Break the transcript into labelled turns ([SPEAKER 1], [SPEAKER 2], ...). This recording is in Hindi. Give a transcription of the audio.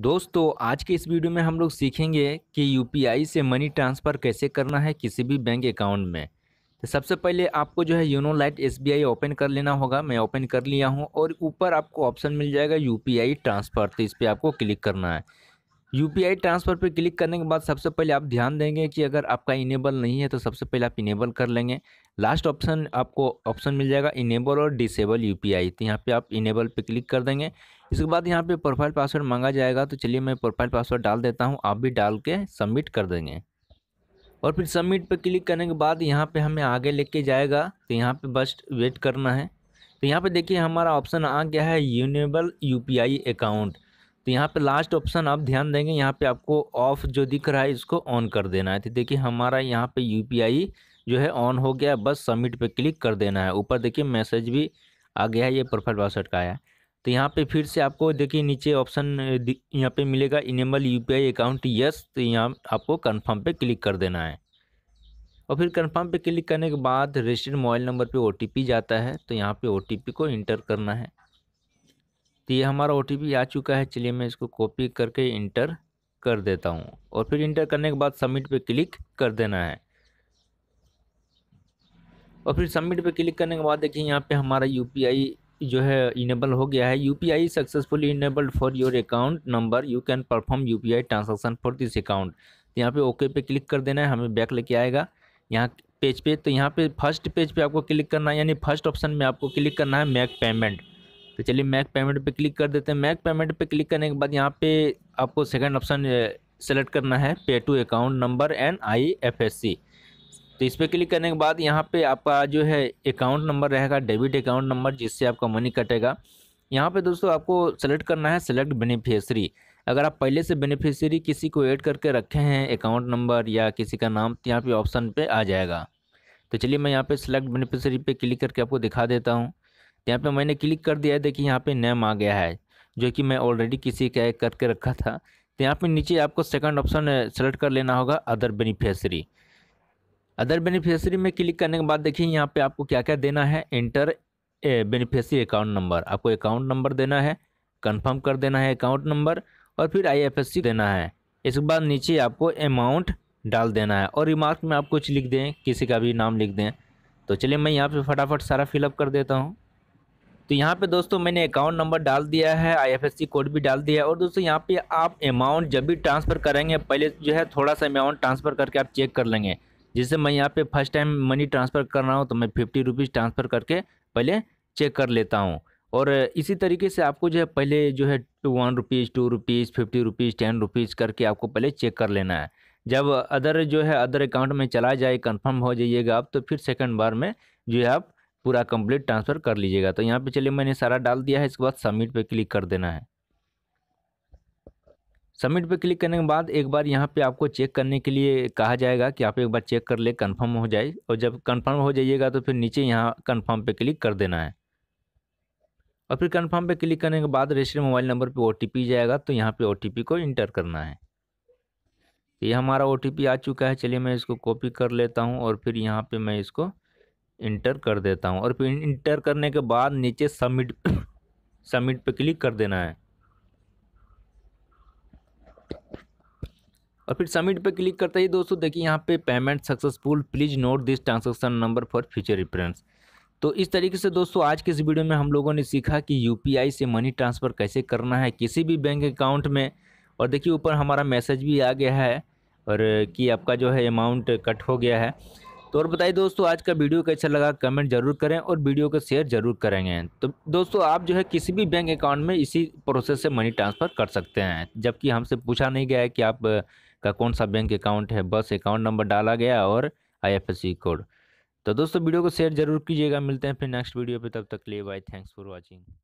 [SPEAKER 1] दोस्तों आज के इस वीडियो में हम लोग सीखेंगे कि यू से मनी ट्रांसफ़र कैसे करना है किसी भी बैंक अकाउंट में तो सबसे पहले आपको जो है यूनो लाइट एस ओपन कर लेना होगा मैं ओपन कर लिया हूं और ऊपर आपको ऑप्शन मिल जाएगा यू ट्रांसफ़र तो इस पर आपको क्लिक करना है यू ट्रांसफ़र पर क्लिक करने के बाद सबसे पहले आप ध्यान देंगे कि अगर आपका इनेबल नहीं है तो सबसे पहले आप इनेबल कर लेंगे लास्ट ऑप्शन आपको ऑप्शन मिल जाएगा इनेबल और डिसेबल यू तो यहाँ पर आप इनेबल पर क्लिक कर देंगे इसके बाद यहाँ पे प्रोफाइल पासवर्ड मांगा जाएगा तो चलिए मैं प्रोफाइल पासवर्ड डाल देता हूँ आप भी डाल के सबमिट कर देंगे और फिर सबमिट पे क्लिक करने के बाद यहाँ पे हमें आगे लेके जाएगा तो यहाँ पे बस वेट करना है तो यहाँ पे देखिए हमारा ऑप्शन आ गया है यूनेबल यूपीआई अकाउंट तो यहाँ पे लास्ट ऑप्शन आप ध्यान देंगे यहाँ पे आपको ऑफ जो दिख रहा है इसको ऑन कर देना है तो देखिए हमारा यहाँ पे यू जो है ऑन हो गया बस सबमिट पर क्लिक कर देना है ऊपर देखिए मैसेज भी आ गया है ये प्रोफाइल पासवर्ड का आया है तो यहाँ पे फिर से आपको देखिए नीचे ऑप्शन यहाँ पे मिलेगा इनेबल यूपीआई अकाउंट यस तो यहाँ आपको कन्फर्म पे क्लिक कर देना है और फिर कन्फर्म पे क्लिक करने के बाद रजिस्टर्ड मोबाइल नंबर पे ओटीपी जाता है तो यहाँ पे ओटीपी को इंटर करना है तो ये हमारा ओटीपी आ चुका है चलिए मैं इसको कॉपी करके इंटर कर देता हूँ और फिर इंटर करने के बाद सबमिट पे क्लिक कर देना है और फिर सबमिट पे क्लिक करने के बाद देखिए यहाँ पे हमारा यूपीआई जो है इनेबल हो गया है U P I successfully enabled for your account number you can perform U P I transaction for this account तो यहाँ पे ओके पे क्लिक कर देना है हमें बैक लेके आएगा यहाँ पेज पे तो यहाँ पे फर्स्ट पेज पे आपको क्लिक करना है यानी फर्स्ट ऑप्शन में आपको क्लिक करना है मैक पेमेंट तो चलिए मैक पेमेंट पे क्लिक कर देते हैं मैक पेमेंट पे क्लिक करने के बाद यहाँ पे आपको सेकंड ऑप्शन सेलेक्ट करना है pay to account number and I F S C तो इस पर क्लिक करने के बाद यहाँ पे आपका जो है अकाउंट नंबर रहेगा डेबिट अकाउंट नंबर जिससे आपका मनी कटेगा यहाँ पे दोस्तों आपको सेलेक्ट करना है सेलेक्ट बेनिफिशियरी अगर आप पहले से बेनिफिशियरी किसी को ऐड करके रखे हैं अकाउंट नंबर या किसी का नाम तो यहाँ पे ऑप्शन पे आ जाएगा तो चलिए मैं यहाँ पे सेलेक्ट बेनिफिशियरी पे क्लिक करके आपको दिखा देता हूँ तो यहाँ पर मैंने क्लिक कर दिया है देखिए यहाँ पर नेम आ गया है जो कि मैं ऑलरेडी किसी का करके रखा था तो यहाँ पर नीचे आपको सेकंड ऑप्शन सेलेक्ट कर लेना होगा अदर बेनिफिशरी अदर बेनिफिशरी में क्लिक करने के बाद देखिए यहाँ पे आपको क्या क्या देना है इंटर बेनिफिशरी अकाउंट नंबर आपको अकाउंट नंबर देना है कंफर्म कर देना है अकाउंट नंबर और फिर आईएफएससी देना है इसके बाद नीचे आपको अमाउंट डाल देना है और रिमार्क में आप कुछ लिख दें किसी का भी नाम लिख दें तो चलिए मैं यहाँ पर फटाफट सारा फिलअप कर देता हूँ तो यहाँ पे दोस्तों मैंने अकाउंट नंबर डाल दिया है आईएफएससी कोड भी डाल दिया है और दोस्तों यहाँ पे आप अमाउंट जब भी ट्रांसफ़र करेंगे पहले जो है थोड़ा सा अमाउंट ट्रांसफ़र करके आप चेक कर लेंगे जैसे मैं यहाँ पे फर्स्ट टाइम मनी ट्रांसफ़र कर रहा हूँ तो मैं फिफ्टी रुपीज़ ट्रांसफ़र करके पहले चेक कर लेता हूँ और इसी तरीके से आपको जो है पहले जो है to one rupees two rupees fifty rupees ten rupees करके आपको पहले चेक कर लेना है जब अदर जो है अदर अकाउंट में चला जाए कन्फर्म हो जाइएगा आप तो फिर सेकेंड बार में जो है आप पूरा कंप्लीट ट्रांसफ़र कर लीजिएगा तो यहाँ पे चलिए मैंने सारा डाल दिया है इसके बाद सबमिट पे क्लिक कर देना है सबमिट पे क्लिक करने के बाद एक बार यहाँ पे आपको चेक करने के लिए कहा जाएगा कि आप एक बार चेक कर ले कंफर्म हो जाए और जब कंफर्म हो जाइएगा तो फिर नीचे यहाँ कंफर्म पे क्लिक कर देना है और फिर कंफर्म पे क्लिक करने के बाद रजिस्टर मोबाइल नंबर पे ओटीपी जाएगा तो यहाँ पे ओटीपी को इंटर करना है तो ये हमारा ओ आ चुका है चलिए मैं इसको कॉपी कर लेता हूँ और फिर यहाँ पर मैं इसको इंटर कर देता हूँ और फिर इंटर करने के बाद नीचे सबमिट सबमिट पर क्लिक कर देना है और फिर सबमिट पे क्लिक करते ही दोस्तों देखिए यहाँ पे payment successful please note this transaction number for future reference तो इस तरीके से दोस्तों आज के इस वीडियो में हम लोगों ने सीखा कि यू से मनी ट्रांसफ़र कैसे करना है किसी भी बैंक अकाउंट में और देखिए ऊपर हमारा मैसेज भी आ गया है और कि आपका जो है अमाउंट कट हो गया है तो और बताइए दोस्तों आज का वीडियो कैसा लगा कमेंट जरूर करें और वीडियो को शेयर जरूर करेंगे तो दोस्तों आप जो है किसी भी बैंक अकाउंट में इसी प्रोसेस से मनी ट्रांसफ़र कर सकते हैं जबकि हमसे पूछा नहीं गया है कि आप का कौन सा बैंक अकाउंट है बस अकाउंट नंबर डाला गया और आईएफएससी कोड तो दोस्तों वीडियो को शेयर जरूर कीजिएगा मिलते हैं फिर नेक्स्ट वीडियो पे तब तक लिए बाय थैंक्स फॉर वॉचिंग